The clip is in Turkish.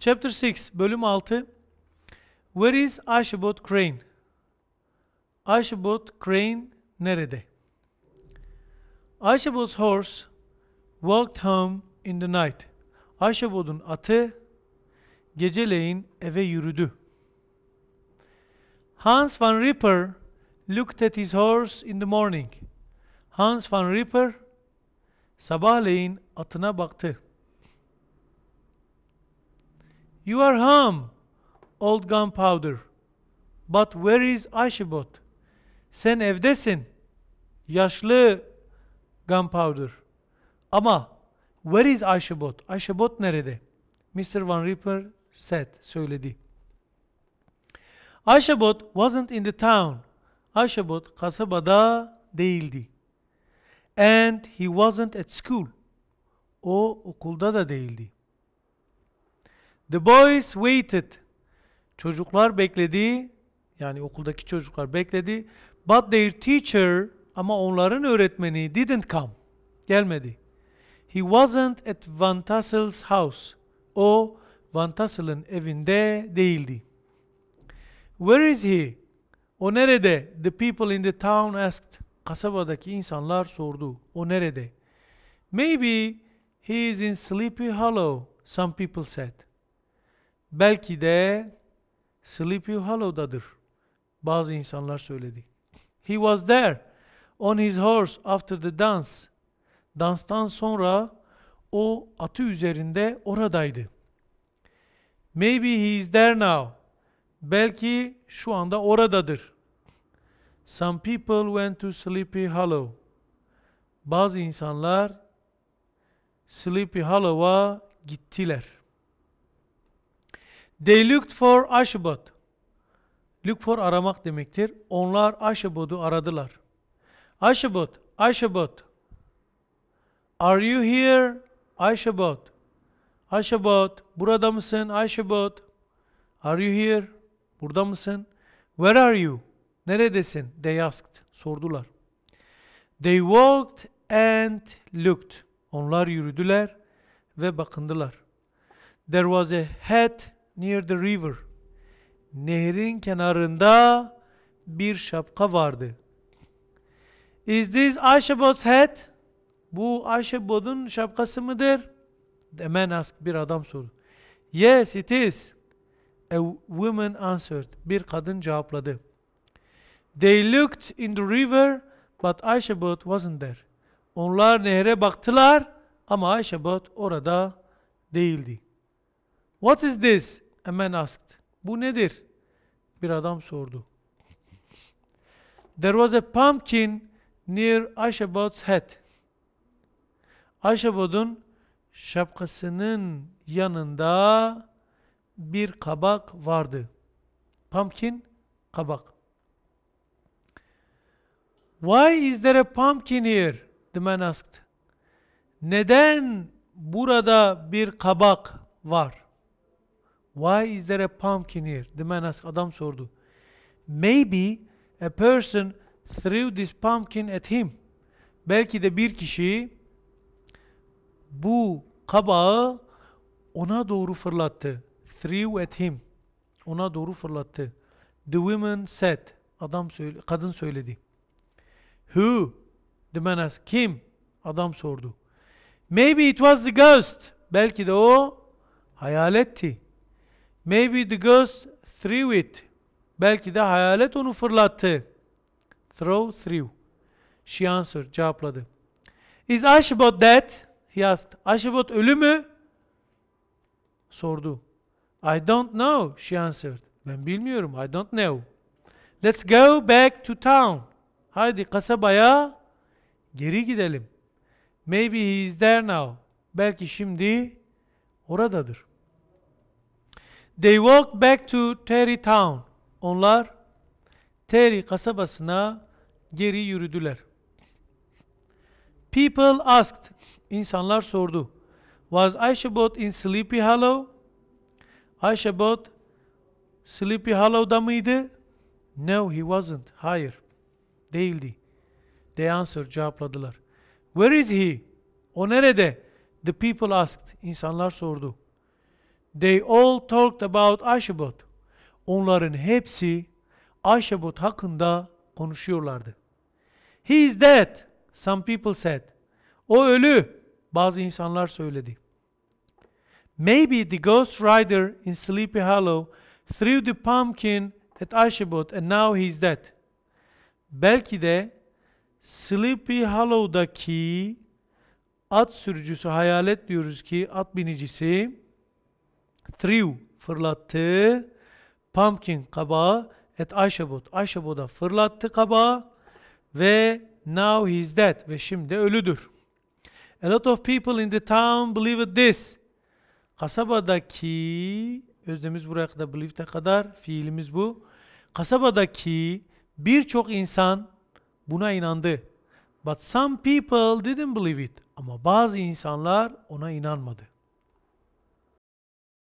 Chapter 6 bölüm 6 Where is Ashbot Crane? Ashbot Crane nerede? Ashbot's horse walked home in the night. Ashbot'un atı geceleyin eve yürüdü. Hans van Ripper looked at his horse in the morning. Hans van Ripper sabahleyin atına baktı. You are home, old gunpowder. But where is Ashibot? Sen evdesin, yaşlı gunpowder. Ama where is Ashibot? Ashibot nerede? Mr. Van Ripper said, söyledi. Ashibot wasn't in the town. Ashibot kasabada değildi. And he wasn't at school. O okulda da değildi. The boys waited. Çocuklar bekledi. Yani okuldaki çocuklar bekledi. But their teacher ama onların öğretmeni didn't come. Gelmedi. He wasn't at Van Tassel's house. O Van Tassel'ın evinde değildi. Where is he? O nerede? The people in the town asked. Kasabadaki insanlar sordu. O nerede? Maybe he is in Sleepy Hollow, some people said belki de Sleepy Hollow'dadır. Bazı insanlar söyledi. He was there on his horse after the dance. Danstan sonra o atı üzerinde oradaydı. Maybe he is there now. Belki şu anda oradadır. Some people went to Sleepy Hollow. Bazı insanlar Sleepy Hollow'a gittiler. They looked for Ashbot. Look for aramak demektir. Onlar Ashbot'u aradılar. Ashbot, Ashbot. Are you here? Ashbot. Ashbot, burada mısın? Ashbot. Are you here? Burada mısın? Where are you? Neredesin? They asked. Sordular. They walked and looked. Onlar yürüdüler ve bakındılar. There was a hat near the river. Nehrin kenarında bir şapka vardı. Is this Ashebod's hat? Bu Ashebod'un şapkası mıdır? The man asked. Bir adam sordu. Yes it is. A woman answered. Bir kadın cevapladı. They looked in the river but Ashebod wasn't there. Onlar nehre baktılar ama Ashebod orada değildi. What is this? A man asked. Bu nedir? Bir adam sordu. There was a pumpkin near Ashabot's head. Ashabot'un şapkasının yanında bir kabak vardı. Pumpkin, kabak. Why is there a pumpkin here? The man asked. Neden burada bir kabak var? Why is there a pumpkin here? The man asked. Adam sordu. Maybe a person threw this pumpkin at him. Belki de bir kişi bu kabağı ona doğru fırlattı. Threw at him. Ona doğru fırlattı. The woman said. Adam söyle, kadın söyledi. Who? The man asked. Kim? Adam sordu. Maybe it was the ghost. Belki de o hayaletti. Maybe the girls threw it. Belki de hayalet onu fırlattı. Throw, threw. She answered. Cevapladı. Is Ashbot dead? He asked. Ashbot ölü mü? Sordu. I don't know. She answered. Ben bilmiyorum. I don't know. Let's go back to town. Haydi kasabaya geri gidelim. Maybe he is there now. Belki şimdi oradadır. They walked back to Terry Town. Onlar Terry kasabasına geri yürüdüler. People asked. İnsanlar sordu. Was Aishabot in Sleepy Hollow? Aishabot Sleepy Hollow'da mıydı? No, he wasn't. Hayır. Değildi. They answered. Cevapladılar. Where is he? O nerede? The people asked. İnsanlar sordu. They all talked about Ashbot. Onların hepsi Ashbot hakkında konuşuyorlardı. He is dead, some people said. O ölü, bazı insanlar söyledi. Maybe the ghost rider in Sleepy Hollow threw the pumpkin at Ashbot and now he is dead. Belki de Sleepy Hollow'daki at sürücüsü hayalet diyoruz ki at binicisi threw fırlattı. Pumpkin kabağı et Aşabut. Aşabut'a fırlattı kabağı ve now he's dead ve şimdi ölüdür. A lot of people in the town believed this. Kasabadaki özlemiz buraya kadar believe'de kadar fiilimiz bu. Kasabadaki birçok insan buna inandı. But some people didn't believe it. Ama bazı insanlar ona inanmadı.